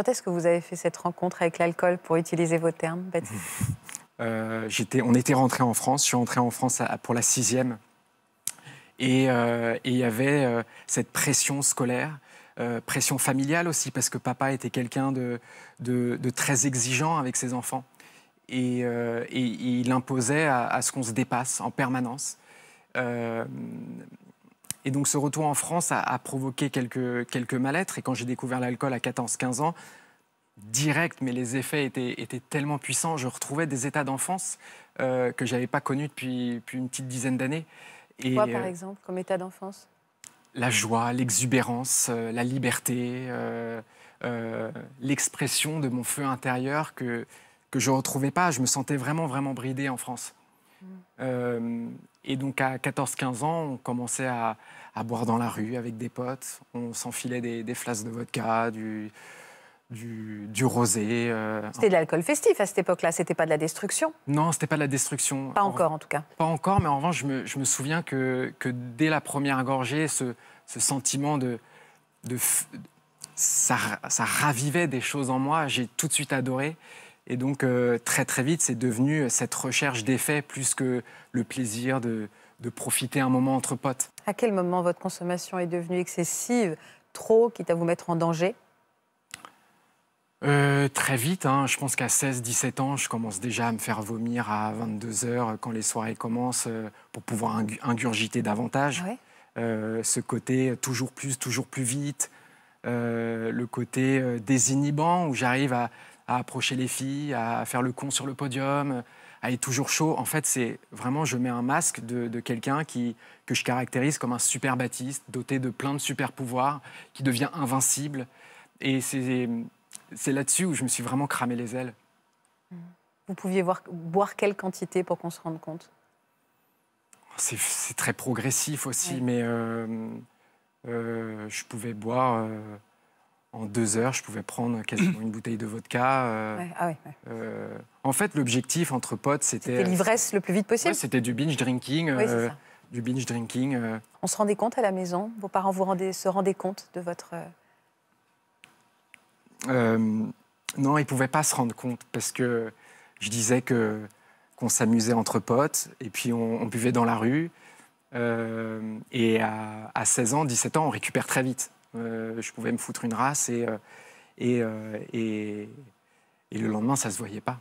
Quand est-ce que vous avez fait cette rencontre avec l'alcool, pour utiliser vos termes, Baptiste euh, On était rentré en France. Je suis rentré en France pour la sixième. Et euh, il y avait euh, cette pression scolaire, pression familiale aussi, parce que papa était quelqu'un de, de, très exigeant avec ses enfants. Et, il imposait à, à ce qu'on se dépasse en permanence. Et donc ce retour en France a, provoqué quelques, quelques mal-être. Et quand j'ai découvert l'alcool à 14-15 ans, direct, mais les effets étaient, étaient, tellement puissants. Je retrouvais des états d'enfance euh, que je n'avais pas connus depuis, une petite dizaine d'années. Et, Quoi, euh, par exemple, comme état d'enfance La joie, l'exubérance, euh, la liberté, l'expression de mon feu intérieur que, que je ne retrouvais pas. Je me sentais vraiment, vraiment bridé en France. Mm. Et donc à 14-15 ans, on commençait à, boire dans la rue avec des potes. On s'enfilait des, des, flasques de vodka, du, rosé. Euh, c'était de l'alcool festif à cette époque-là, c'était pas de la destruction Non, c'était pas de la destruction. Pas encore en tout cas. Pas encore, mais en revanche, je me, souviens que, dès la première gorgée, ce, sentiment de... ça ravivait des choses en moi, j'ai tout de suite adoré. Et donc, euh, très très vite, c'est devenu cette recherche d'effet plus que le plaisir de, profiter un moment entre potes. À quel moment votre consommation est devenue excessive, trop, quitte à vous mettre en danger euh, très vite, hein. je pense qu'à 16-17 ans, je commence déjà à me faire vomir à 22 heures quand les soirées commencent euh, pour pouvoir ingurgiter davantage. ce côté toujours plus, toujours plus vite, le côté désinhibant où j'arrive à à approcher les filles, à faire le con sur le podium, à être toujours chaud. En fait, c'est vraiment, je mets un masque de, quelqu'un qui que je caractérise comme un super baptiste, doté de plein de super pouvoirs, qui devient invincible. Et c'est là-dessus où je me suis vraiment cramé les ailes. Vous pouviez voir, boire quelle quantité pour qu'on se rende compte C'est très progressif aussi, mais euh, euh, je pouvais boire... Euh, en deux heures, je pouvais prendre quasiment une bouteille de vodka. Euh, ah euh, en fait, l'objectif entre potes, c'était... l'ivresse le plus vite possible C'était du binge drinking. Euh, du binge drinking. On se rendait compte à la maison Vos parents vous se rendaient compte de votre... non, ils ne pouvaient pas se rendre compte parce que je disais que qu'on s'amusait entre potes et puis on, buvait dans la rue. et à, à 16 ans, 17 ans, on récupère très vite. Euh, je pouvais me foutre une race et, euh, euh, et, et, le lendemain, ça ne se voyait pas.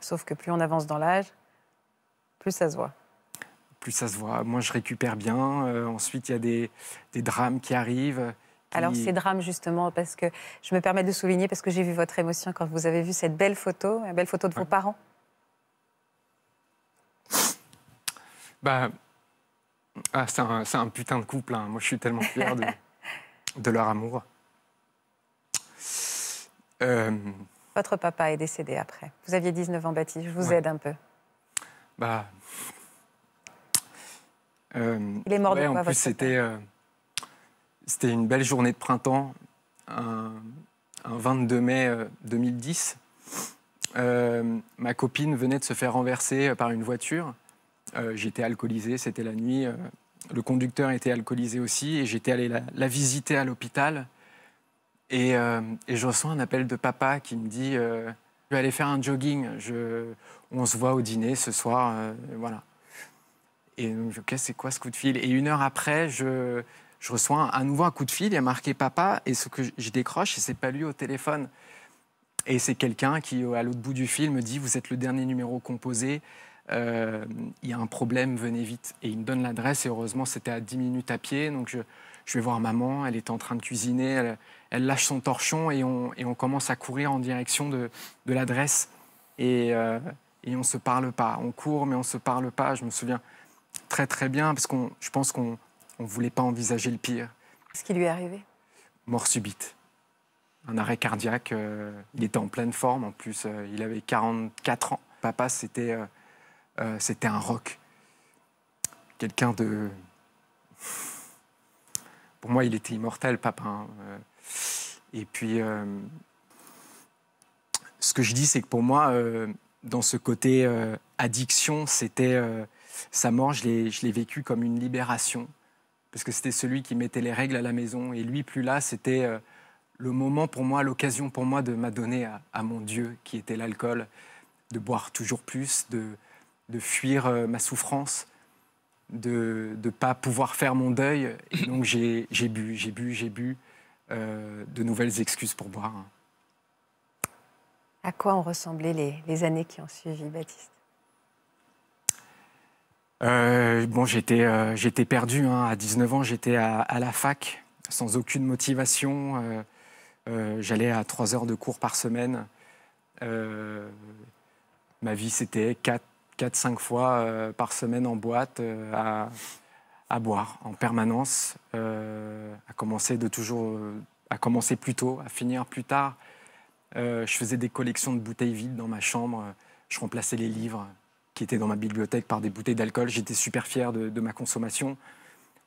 Sauf que plus on avance dans l'âge, plus ça se voit. Plus ça se voit. Moi, je récupère bien. ensuite, il y a des, des drames qui arrivent. Alors, ces drames, justement, parce que je me permets de souligner, parce que j'ai vu votre émotion quand vous avez vu cette belle photo, la belle photo de vos parents. Bah, ah, c'est un, un, putain de couple. Hein. Moi, je suis tellement fier de. de leur amour. Euh, votre papa est décédé après. Vous aviez 19 ans, Baptiste. Je vous aide un peu. Bah. Euh, Il est mort de quoi, En plus, euh, c'était une belle journée de printemps, un, un 22 mai 2010. ma copine venait de se faire renverser par une voiture. J'étais alcoolisé, c'était la nuit. Le conducteur était alcoolisé aussi et j'étais allé la, visiter à l'hôpital. Euh, et, je reçois un appel de papa qui me dit euh, Je vais aller faire un jogging, on se voit au dîner ce soir. Euh, voilà. Et donc, ok, c'est quoi ce coup de fil Et une heure après, je, reçois à nouveau un coup de fil, il y a marqué papa, et ce que je, décroche, et c'est pas lui au téléphone. Et c'est quelqu'un qui, à l'autre bout du fil, me dit Vous êtes le dernier numéro composé, euh, il y a un problème, venez vite. Et il me donne l'adresse, et heureusement, c'était à 10 minutes à pied. Donc je, je, vais voir maman, elle est en train de cuisiner, elle, lâche son torchon, et on, et on, commence à courir en direction de, de l'adresse. Et, euh, et, on ne se parle pas. On court, mais on ne se parle pas. Je me souviens très, très bien, parce que je pense qu'on ne voulait pas envisager le pire. Qu'est-ce qui lui est arrivé Mort subite un arrêt cardiaque. Euh, il était en pleine forme, en plus, il avait 44 ans. Papa c'était... Euh, c'était un rock. Quelqu'un de... Pour moi, il était immortel, papa hein. euh, Et puis, euh, ce que je dis, c'est que pour moi, dans ce côté addiction, c'était sa mort, je l'ai vécu comme une libération. Parce que c'était celui qui mettait les règles à la maison. Et lui, plus là, c'était le moment pour moi, l'occasion pour moi de m'adonner à, mon Dieu, qui était l'alcool, de boire toujours plus, de, de fuir euh, ma souffrance, de ne pas pouvoir faire mon deuil. Et donc j'ai bu, j'ai bu, j'ai bu euh, de nouvelles excuses pour boire. À quoi ont ressemblé les, les années qui ont suivi, Baptiste euh, bon, j'étais, j'étais perdu. Hein. À 19 ans, j'étais à, à, la fac, sans aucune motivation. j'allais à 3 heures de cours par semaine. ma vie, c'était quatre. 4-5 fois euh, par semaine en boîte euh, à, à, boire en permanence, euh, à commencer de toujours, à commencer plus tôt, à finir plus tard. je faisais des collections de bouteilles vides dans ma chambre. Je remplaçais les livres qui étaient dans ma bibliothèque par des bouteilles d'alcool. J'étais super fier de, ma consommation.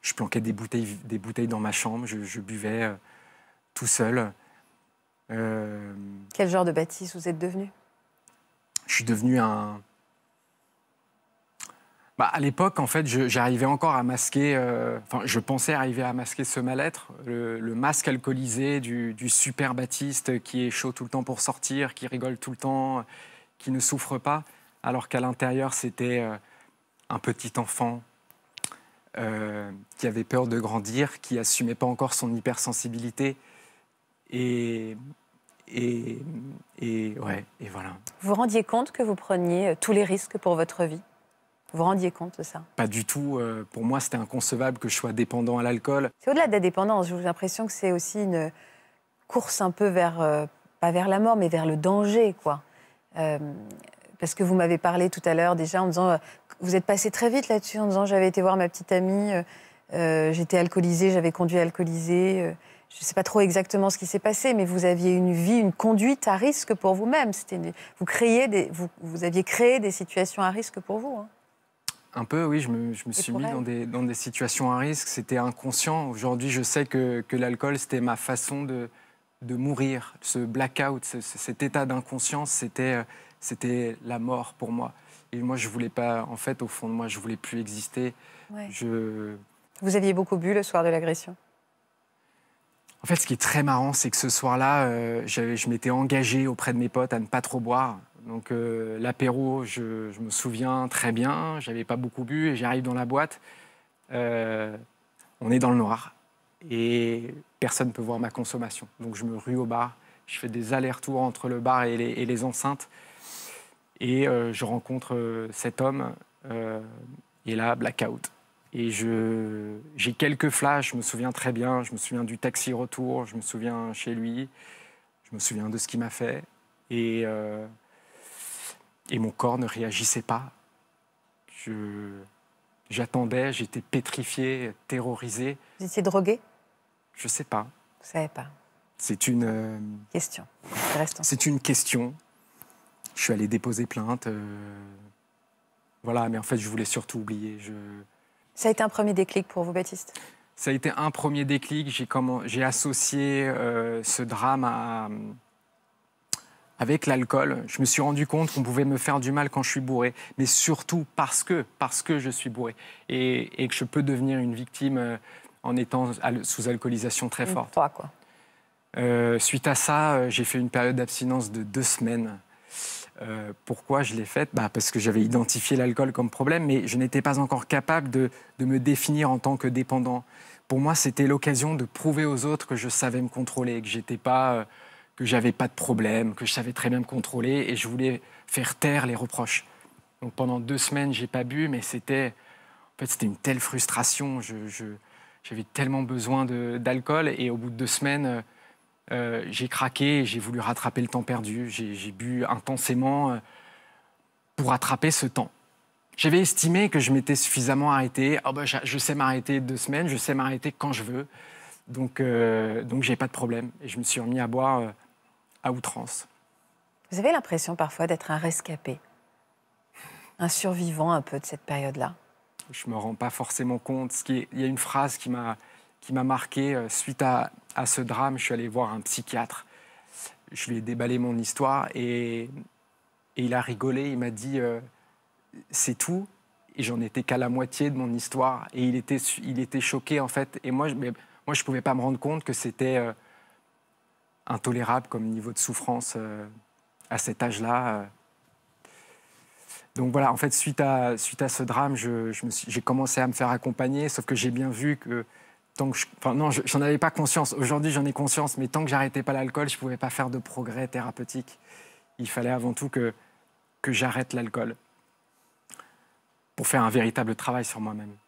Je planquais des bouteilles, des bouteilles dans ma chambre. Je, buvais tout seul. Quel genre de bâtisse vous êtes devenu Je suis devenu un, bah, à l'époque, en fait, j'arrivais encore à masquer, euh, enfin, je pensais arriver à masquer ce mal-être, le, masque alcoolisé du, super Baptiste qui est chaud tout le temps pour sortir, qui rigole tout le temps, qui ne souffre pas, alors qu'à l'intérieur, c'était euh, un petit enfant euh, qui avait peur de grandir, qui assumait pas encore son hypersensibilité. Et, et, et, ouais, et voilà. Vous rendiez compte que vous preniez tous les risques pour votre vie vous vous rendiez compte de ça Pas du tout. Euh, pour moi, c'était inconcevable que je sois dépendant à l'alcool. C'est au-delà de la dépendance. J'ai l'impression que c'est aussi une course un peu vers, euh, pas vers la mort, mais vers le danger, quoi. Euh, parce que vous m'avez parlé tout à l'heure déjà en disant, vous êtes passé très vite là-dessus, en disant j'avais été voir ma petite amie, j'étais alcoolisée, j'avais conduit alcoolisée. je ne sais pas trop exactement ce qui s'est passé, mais vous aviez une vie, une conduite à risque pour vous-même. vous, des... vous, vous aviez créé des situations à risque pour vous. Hein. Un peu, oui, je me, suis mis dans des, situations à risque. C'était inconscient. Aujourd'hui, je sais que, l'alcool, c'était ma façon de, mourir. Ce blackout, cet état d'inconscience, euh, c'était, la mort pour moi. Et moi, je ne voulais pas, en fait, au fond de moi, je voulais plus exister. Je... Vous aviez beaucoup bu le soir de l'agression En fait, ce qui est très marrant, c'est que ce soir-là, euh, je m'étais engagé auprès de mes potes à ne pas trop boire. Donc euh, l'apéro, je, me souviens très bien, j'avais pas beaucoup bu et j'arrive dans la boîte, euh, on est dans le noir et personne ne peut voir ma consommation. Donc je me rue au bar, je fais des allers-retours entre le bar et les, enceintes et euh, je rencontre cet homme et là, blackout. Et j'ai quelques flashs, je me souviens très bien, je me souviens du taxi retour, je me souviens chez lui, je me souviens de ce qu'il m'a fait. Et et mon corps ne réagissait pas. j'attendais, j'étais pétrifié, terrorisé. Vous étiez drogué Je sais pas. Vous savez pas. C'est une euh, question. C'est une question. Je suis allé déposer plainte. Euh, voilà, mais en fait, je voulais surtout oublier. Je... Ça a été un premier déclic pour vous, Baptiste Ça a été un premier déclic. J'ai comment... associé euh, ce drame à, avec l'alcool, je me suis rendu compte qu'on pouvait me faire du mal quand je suis bourré, mais surtout parce que, parce que je suis bourré et, que je peux devenir une victime euh, en étant sous alcoolisation très forte. Toi, quoi. Euh, suite à ça, euh, j'ai fait une période d'abstinence de deux semaines. pourquoi je l'ai faite bah, Parce que j'avais identifié l'alcool comme problème, mais je n'étais pas encore capable de, de me définir en tant que dépendant. Pour moi, c'était l'occasion de prouver aux autres que je savais me contrôler, que j'étais pas que j'avais pas de problème, que je savais très bien me contrôler et je voulais faire taire les reproches. Donc pendant deux semaines, j'ai pas bu, mais c'était en fait c'était une telle frustration. j'avais tellement besoin d'alcool et au bout de deux semaines, euh, j'ai craqué et j'ai voulu rattraper le temps perdu. J'ai bu intensément euh, pour rattraper ce temps. J'avais estimé que je m'étais suffisamment arrêté. Ah bah, je sais m'arrêter deux semaines, je sais m'arrêter quand je veux. Donc, euh, donc j'ai pas de problème. Et je me suis remis à boire à outrance. Vous avez l'impression parfois d'être un rescapé, un survivant un peu de cette période-là Je ne me rends pas forcément compte. Ce Il y a une phrase qui m'a qui m'a marqué euh, suite à, à, ce drame. Je suis allé voir un psychiatre. Je lui ai déballé mon histoire et, et il a rigolé. Il m'a dit euh, C'est tout. Et j'en étais qu'à la moitié de mon histoire. Et il était, il était choqué, en fait. Et moi, je, moi, je ne pouvais pas me rendre compte que c'était euh, intolérable comme niveau de souffrance euh, à cet âge-là. Euh. Donc voilà, en fait, suite à, suite à ce drame, j'ai commencé à me faire accompagner, sauf que j'ai bien vu que tant que enfin non, j'en avais pas conscience. Aujourd'hui, j'en ai conscience, mais tant que j'arrêtais pas l'alcool, je pouvais pas faire de progrès thérapeutique. Il fallait avant tout que, que j'arrête l'alcool pour faire un véritable travail sur moi-même.